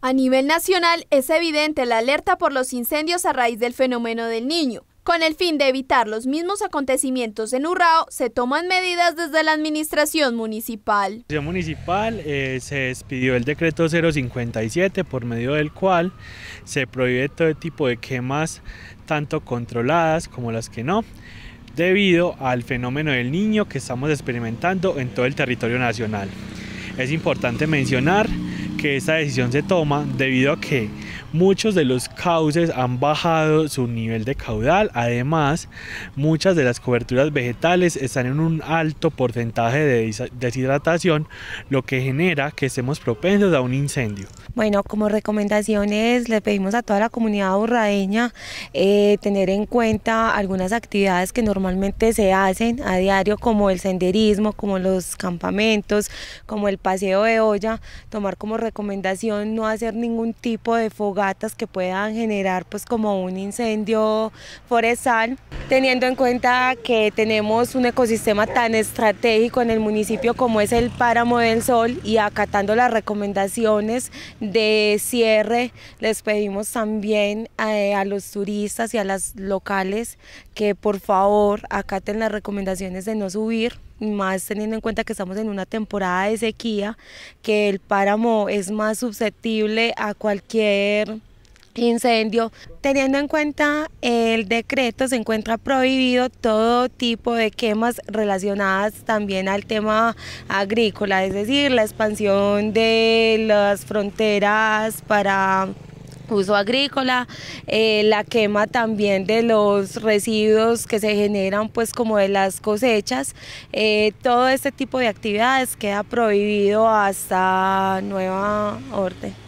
A nivel nacional es evidente la alerta por los incendios a raíz del fenómeno del niño. Con el fin de evitar los mismos acontecimientos en Urrao, se toman medidas desde la administración municipal. La municipal eh, se despidió el decreto 057 por medio del cual se prohíbe todo tipo de quemas, tanto controladas como las que no debido al fenómeno del niño que estamos experimentando en todo el territorio nacional. Es importante mencionar que esta decisión se toma debido a que muchos de los cauces han bajado su nivel de caudal. Además, muchas de las coberturas vegetales están en un alto porcentaje de deshidratación, lo que genera que estemos propensos a un incendio. Bueno, como recomendaciones le pedimos a toda la comunidad borradeña eh, tener en cuenta algunas actividades que normalmente se hacen a diario, como el senderismo, como los campamentos, como el paseo de olla, tomar como recomendación no hacer ningún tipo de fogatas que puedan generar pues como un incendio forestal teniendo en cuenta que tenemos un ecosistema tan estratégico en el municipio como es el Páramo del Sol y acatando las recomendaciones de cierre, les pedimos también eh, a, los turistas y a las locales que por favor acaten las recomendaciones de no subir más teniendo en cuenta que estamos en una temporada de sequía, que el páramo es más susceptible a cualquier incendio. Teniendo en cuenta el decreto, se encuentra prohibido todo tipo de quemas relacionadas también al tema agrícola, es decir, la expansión de las fronteras para uso agrícola, eh, la quema también de los residuos que se generan pues como de las cosechas, eh, todo este tipo de actividades queda prohibido hasta nueva orden.